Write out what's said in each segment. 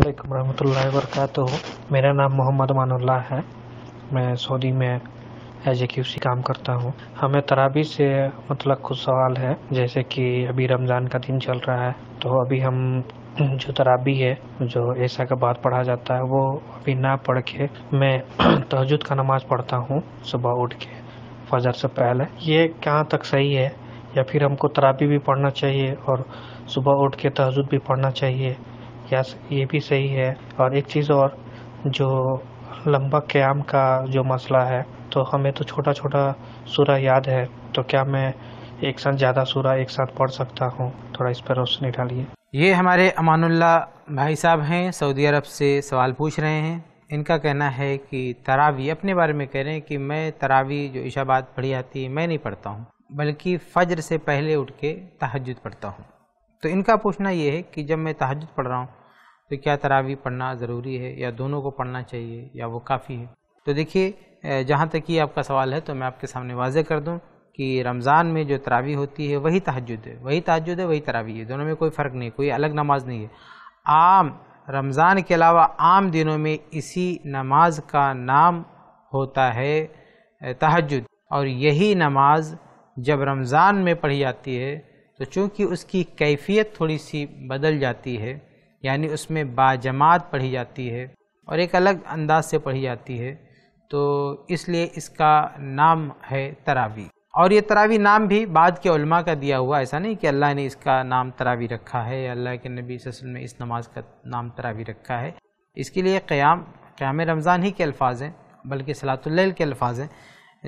अस्सलाम वालेकुम वरक मेरा नाम मोहम्मद मानुल्ला है मैं सऊदी में एज ए क्यू सी काम करता हूँ हमें तराबी से मतलब कुछ सवाल है जैसे कि अभी रमज़ान का दिन चल रहा है तो अभी हम जो तराबी है जो ऐसा का बाद पढ़ा जाता है वो अभी ना पढ़ के मैं तहजद का नमाज़ पढ़ता हूँ सुबह उठ के फजर से पहले ये कहाँ तक सही है या फिर हमको तराबी भी पढ़ना चाहिए और सुबह उठ के तहजद भी पढ़ना चाहिए यस ये भी सही है और एक चीज़ और जो लंबा क्याम का जो मसला है तो हमें तो छोटा छोटा सूरा याद है तो क्या मैं एक साथ ज़्यादा सूरा एक साथ पढ़ सकता हूँ थोड़ा इस पर रोशनी डालिए ये हमारे अमानुल्ला भाई साहब हैं सऊदी अरब से सवाल पूछ रहे हैं इनका कहना है कि तरावी अपने बारे में कह रहे हैं कि मैं तरावी जो इशाबाद पढ़ी आती है मैं नहीं पढ़ता हूँ बल्कि फ़जर से पहले उठ के तहजद पढ़ता हूँ तो इनका पूछना ये है कि जब मैं तहजद पढ़ रहा हूँ तो क्या तरावी पढ़ना ज़रूरी है या दोनों को पढ़ना चाहिए या वो काफ़ी है तो देखिए जहाँ तक ये आपका सवाल है तो मैं आपके सामने वाजह कर दूँ कि रमज़ान में जो तरावी होती है वही तहजद है वही तहजद है वही तरावी है दोनों में कोई फ़र्क नहीं कोई अलग नमाज नहीं है आम रमज़ान के अलावा आम दिनों में इसी नमाज का नाम होता है तहजद और यही नमाज जब रमज़ान में पढ़ी जाती है तो चूँकि उसकी कैफियत थोड़ी सी बदल जाती है यानी उसमें बाजमात पढ़ी जाती है और एक अलग अंदाज से पढ़ी जाती है तो इसलिए इसका नाम है तरावी और ये तरावी नाम भी बाद के उलमा का दिया हुआ ऐसा नहीं कि अल्लाह ने इसका नाम तरावी रखा है अल्लाह के नबी वसल्लम ने इस नमाज का नाम तरावी रखा है इसके लिए क़्याम क़्याम रमज़ान ही के अल्फाज हैं बल्कि सलातुल्लैल के अल्फाज हैं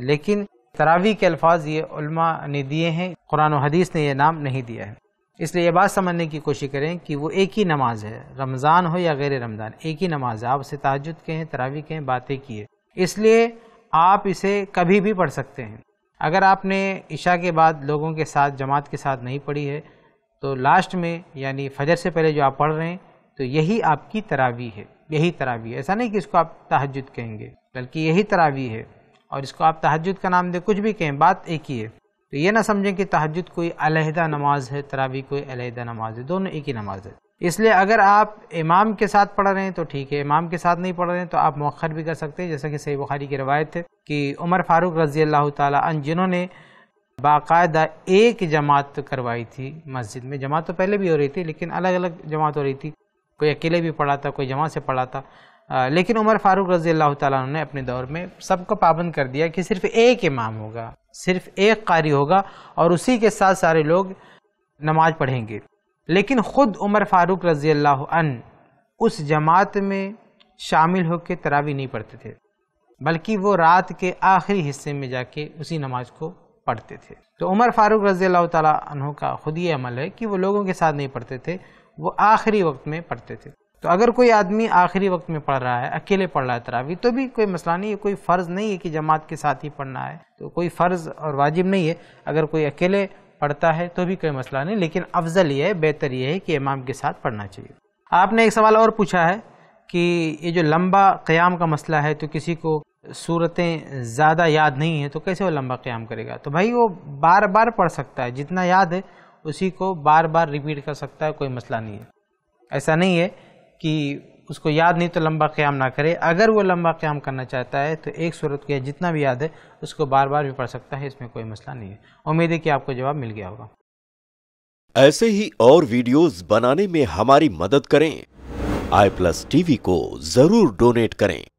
लेकिन तरावी के अल्फाज ये उलमा ने दिए हैं कुरान हदीस ने यह नाम नहीं दिया है इसलिए यह बात समझने की कोशिश करें कि वो एक ही नमाज है रमज़ान हो या गैर रमज़ान एक ही नमाज है आप उसे ताजुद के हैं तरावी के हैं बातें की है इसलिए आप इसे कभी भी पढ़ सकते हैं अगर आपने ईशा के बाद लोगों के साथ जमात के साथ नहीं पढ़ी है तो लास्ट में यानी फजर से पहले जो आप पढ़ रहे हैं तो यही आपकी तरावी है यही तरावी है ऐसा नहीं कि इसको आप तहजद कहेंगे बल्कि यही तरावी है और इसको आप तहजद का नाम दें कुछ भी कहें बात एक ही है तो ये ना समझें कि तहजद कोई अलहदा नमाज है तरावी कोई अलहदा नमाज है दोनों एक ही नमाज है इसलिए अगर आप इमाम के साथ पढ़ रहे हैं तो ठीक है इमाम के साथ नहीं पढ़ रहे हैं तो आप मौखर भी कर सकते हैं जैसा कि सही बुखारी की रवायत है कि उमर फारूक रजी अल्लाह तन जिन्होंने बाकायदा एक जमात करवाई थी मस्जिद में जमात तो पहले भी हो रही थी लेकिन अलग अलग जमात हो रही थी कोई अकेले भी पढ़ा था कोई जमात से पढ़ा था लेकिन उमर फारूक रजी अल्लाह तुम ने अपने दौर में सबको पाबंद कर दिया कि सिर्फ एक इमाम होगा सिर्फ एक कारी होगा और उसी के साथ सारे लोग नमाज पढ़ेंगे लेकिन ख़ुद उमर फारूक रजी अल्लाह उस जमात में शामिल होकर तरावी नहीं पढ़ते थे बल्कि वो रात के आखिरी हिस्से में जाके उसी नमाज को पढ़ते थे तो उमर फारूक रजी अल्लाह तुम का ख़ुद ये अमल है कि वो लोगों के साथ नहीं पढ़ते थे वो आखिरी वक्त में पढ़ते थे तो अगर कोई आदमी आखिरी वक्त में पढ़ रहा है अकेले पढ़ रहा है तरावी तो भी कोई मसला नहीं है कोई फ़र्ज़ नहीं है कि जमात के साथ ही पढ़ना है तो कोई फ़र्ज़ और वाजिब नहीं है अगर कोई अकेले पढ़ता है तो भी कोई मसला नहीं लेकिन अफजल यह है बेहतर यह है कि इमाम के साथ पढ़ना चाहिए आपने एक सवाल और पूछा है कि ये जो लंबा क़्याम का मसला है तो किसी को सूरतें ज़्यादा याद नहीं है तो कैसे वो लंबा क़्याम करेगा तो भाई वो बार बार पढ़ सकता है जितना याद है उसी को बार बार रिपीट कर सकता है कोई मसला नहीं है ऐसा नहीं है कि उसको याद नहीं तो लंबा क़्याम ना करे अगर वो लंबा क़्याम करना चाहता है तो एक सूरत के जितना भी याद है उसको बार बार भी पढ़ सकता है इसमें कोई मसला नहीं है उम्मीद है कि आपको जवाब मिल गया होगा ऐसे ही और वीडियोस बनाने में हमारी मदद करें आई प्लस टीवी को जरूर डोनेट करें